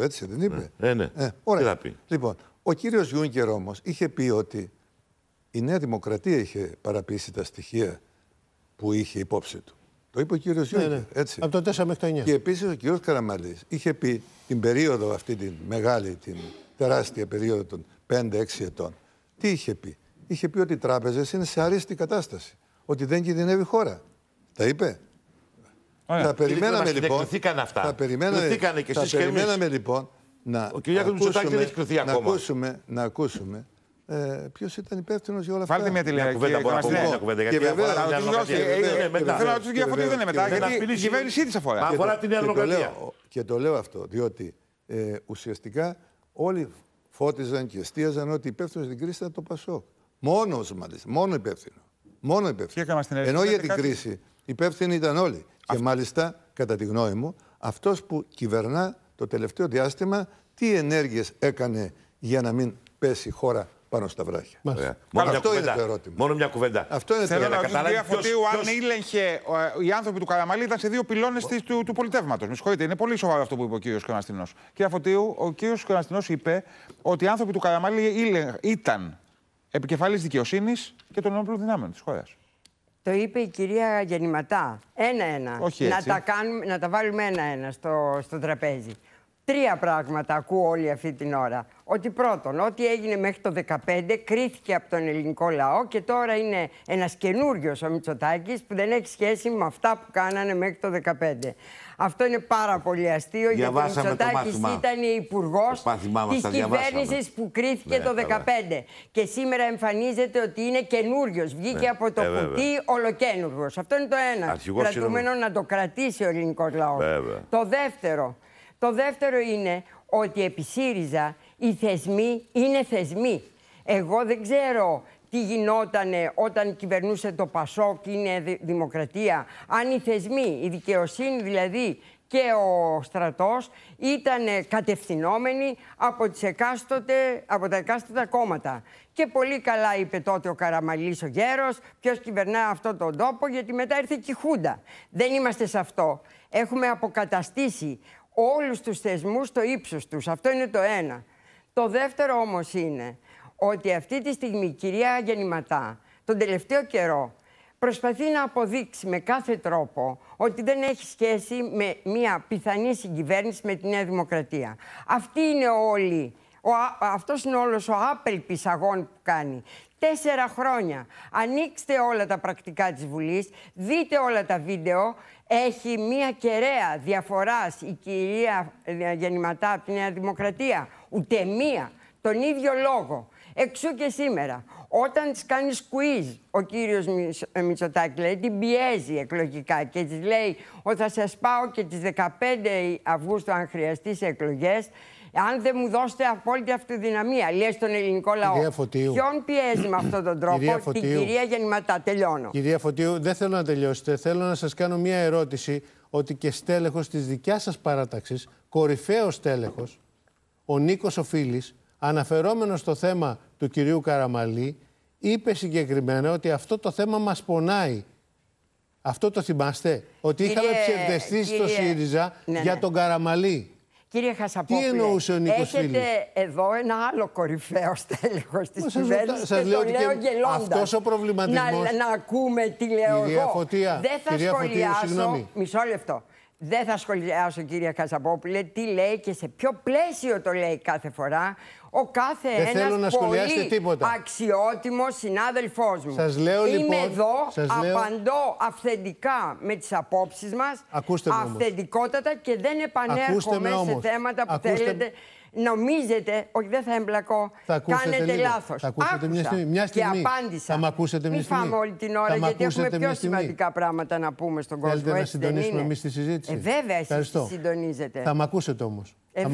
έτσι δεν είπε. Ναι, ε, ναι. Ε, ωραία. Λοιπόν, ο κύριος Γιούγκερ όμως είχε πει ότι η Νέα Δημοκρατία είχε παραπείσει τα στοιχεία που είχε υπόψη του. Το είπε ο κύριος ναι, ναι, Γιούγκερ. Έτσι. Από το 4 μέχρι το 9. Και επίσης ο κύριος Καραμαλής είχε πει την περίοδο αυτή, τη μεγάλη, την τεράστια περίοδο των 5-6 ετών. Τι είχε πει. Είχε πει ότι οι τράπεζες είναι σε αρίστη κατάσταση. Ότι δεν κινδυνεύει η χώρα. Τα είπε. Ωραία. Θα περιμέναμε λοιπόν. αυτά. Θα περιμέναμε, θα και θα περιμέναμε λοιπόν να, Ο κ. Μητσοτάκη δεν έχει κρυθεί ακόμα. Να ακούσουμε, να ακούσουμε ε, ποιος ήταν υπεύθυνος για όλα αυτά. Βάλτε μια τηλεοπτική κουβέντα που να πούμε. Μια κουβέντα. Γιατί αφορά την Ελλάδα. Θέλω να του διαφωνήσω, δεν είναι μετά. Γιατί η κυβέρνησή της αφορά. Αφορά την Ελλάδα. Και το λέω αυτό, διότι ε, ουσιαστικά όλοι φώτιζαν και εστίαζαν ότι υπεύθυνος στην κρίση ήταν το Πασό. Μόνος μάλιστα. Μόνο υπεύθυνο. Μόνο υπεύθυνο. Ενώ για την κρίση Υπεύθυνοι ήταν όλοι. Αυτό... Και μάλιστα, κατά τη γνώμη μου, αυτός που κυβερνά το τελευταίο διάστημα, τι ενέργειες έκανε για να μην πέσει η χώρα πάνω στα βράχια. Μόνο Αυτό είναι το ερώτημα. Μόνο μια κουβέντα. Αυτό είναι Θέλω το ερώτημα. Θέλω να ρωτήσω Φωτίου αν ήλεγχε οι άνθρωποι του Καραμαλή ήταν σε δύο πυλώνες του, του πολιτεύματος. Με συγχωρείτε, είναι πολύ σοβαρό αυτό που είπε ο κύριος Κοναστινό. Κύριε Φωτίου, ο κύριο Κοναστινό είπε ότι οι άνθρωποι του Καραμαλή ήταν επικεφαλής δικαιοσύνης και των ενόπλων δυνάμεων της χώρας. Το είπε η κυρία Γεννηματά. Ένα-ένα. Να, τα να τα βάλουμε ένα-ένα στο, στο τραπέζι. Τρία πράγματα ακούω όλη αυτή την ώρα. Ότι πρώτον, ό,τι έγινε μέχρι το 2015 κρίθηκε από τον ελληνικό λαό και τώρα είναι ένας καινούριος ο Μητσοτάκης που δεν έχει σχέση με αυτά που κάνανε μέχρι το 2015. Αυτό είναι πάρα πολύ αστείο γιατί ο Μητσοτάκη ήταν υπουργό τη κυβέρνησης που κρίθηκε ναι, το 2015. Και σήμερα εμφανίζεται ότι είναι καινούριος. Βγήκε ναι. από το ε, κουτί ολοκένουργος. Αυτό είναι το ένα. Αρχηγός Κρατούμενο να το κρατήσει ο ελληνικός λαός. Το δεύτερο. Το δεύτερο είναι ότι επί ΣΥΡΙΖΑ οι θεσμοί είναι θεσμοί. Εγώ δεν ξέρω τι γινόταν όταν κυβερνούσε το πασό και είναι δημοκρατία. Αν οι θεσμοί, η δικαιοσύνη δηλαδή και ο στρατός ήταν κατευθυνόμενοι από, τις εκάστοτε, από τα εκάστοτε κόμματα. Και πολύ καλά είπε τότε ο Καραμαλής ο Γέρος ποιος κυβερνά αυτόν τον τόπο γιατί μετά ήρθε και η Χούντα. Δεν είμαστε σε αυτό. Έχουμε αποκαταστήσει όλους τους θεσμούς στο ύψος τους. Αυτό είναι το ένα. Το δεύτερο όμως είναι ότι αυτή τη στιγμή η κυρία Γεννηματά τον τελευταίο καιρό προσπαθεί να αποδείξει με κάθε τρόπο ότι δεν έχει σχέση με μια πιθανή συγκυβέρνηση με τη Νέα Δημοκρατία. Αυτή είναι όλη. Ο, αυτός είναι όλος ο άπελπης αγών που κάνει. Τέσσερα χρόνια. Ανοίξτε όλα τα πρακτικά της Βουλής, δείτε όλα τα βίντεο, έχει μία κεραία διαφοράς η κυρία ε, Γεννηματά από τη Νέα Δημοκρατία. Ούτε μία. Τον ίδιο λόγο. Εξού και σήμερα, όταν της κάνεις quiz, ο κύριος ε, Μητσοτάκη λέει, την πιέζει εκλογικά και της λέει ότι θα σας πάω και τις 15 Αυγούστου, αν χρειαστεί, σε εκλογές, αν δεν μου δώσετε απόλυτη αυτοδυναμία, λέει στον ελληνικό λαό. Κυρία Φωτίου. Ποιον πιέζει με αυτόν τον τρόπο, κυρία την κυρία Γεννηματά. Τελειώνω. Κυρία Φωτίου, δεν θέλω να τελειώσετε. Θέλω να σας κάνω μία ερώτηση ότι και στέλεχος της δικιάς σας παράταξης, κορυφαίος στέλεχος, ο Νίκος Οφίλη, αναφερόμενος στο θέμα του κυρίου Καραμαλή, είπε συγκεκριμένα ότι αυτό το θέμα μας πονάει. Αυτό το θυμάστε, ότι είχαμε ψευδεστήσει στο ΣΥΡΙΖΑ ναι, ναι. για τον Καραμαλή. Κύριε Χασαπόπουλε, Τι εννοούσε ο Νίκος έχετε εδώ ένα άλλο κορυφαίο στέλεχος της κυβέρνησης. Σας λέω ότι αυτός ο προβληματισμός. Να, να ακούμε τι λέω κυρία Φωτία, Δεν θα κυρία σχολιάσω. Φωτία, συγγνώμη. μισό λεπτό. Δεν θα σχολιάσω, κύριε Χασαπόπουλε, τι λέει και σε ποιο πλαίσιο το λέει κάθε φορά ο κάθε Δεν ένας να πολύ τίποτα. αξιότιμος συνάδελφός μου. Σας λέω, Είμαι λοιπόν, εδώ, σας απαντώ αυθεντικά με τις απόψεις μας, Ακούστε αυθεντικότατα και δεν επανέρχομαι σε θέματα που Ακούστε... θέλετε νομίζετε, ότι δεν θα εμπλακώ, κάνετε λάθος. Θα ακούσετε μια στιγμή. Μια στιγμή. Και απάντησα. Θα μ' ακούσετε μια στιγμή. Μην φάμε όλη την ώρα, γιατί έχουμε πιο σημαντικά πράγματα να πούμε στον κόσμο. Θέλετε να συντονίσουμε εμείς τη συζήτηση. Ε, βέβαια, εσείς συντονίζετε. Θα μ' ακούσετε όμως. Ε,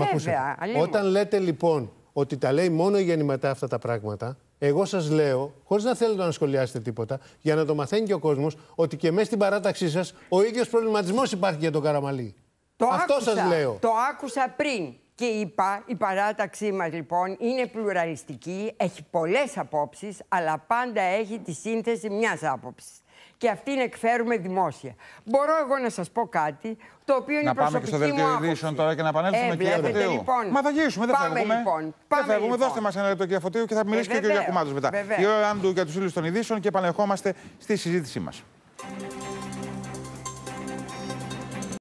Όταν λέτε λοιπόν ότι τα λέει μόνο η γεννηματά αυτά τα πράγματα. Εγώ σας λέω, χωρίς να θέλετε να σχολιάσετε τίποτα, για να το μαθαίνει και ο κόσμος, ότι και μέσα στην παράταξή σας ο ίδιος προβληματισμός υπάρχει για τον Καραμαλή. Το Αυτό σας λέω. Το άκουσα πριν. Και είπα, η παράταξή μας λοιπόν είναι πλουραλιστική, έχει πολλές απόψεις, αλλά πάντα έχει τη σύνθεση μιας άποψης. Και αυτήν εκφέρουμε δημόσια. Μπορώ εγώ να σας πω κάτι, το οποίο είναι να πάμε και στο δελτίο ειδήσεων τώρα και να επανέλθουμε, ε, κύριε Φωτίου. Λοιπόν, Μα θα γυρίσουμε, δεν πάμε φεύγουμε. Λοιπόν, πάμε δώστε λοιπόν. μας ένα λεπτό, κύριε Φωτίου, και θα μιλήσει ε, και ο κύριο Γιακουμάτος μετά. Βεβαίως. Η ώρα για τους ήλους των ειδήσεων και επανερχόμαστε στη συζήτησή μας.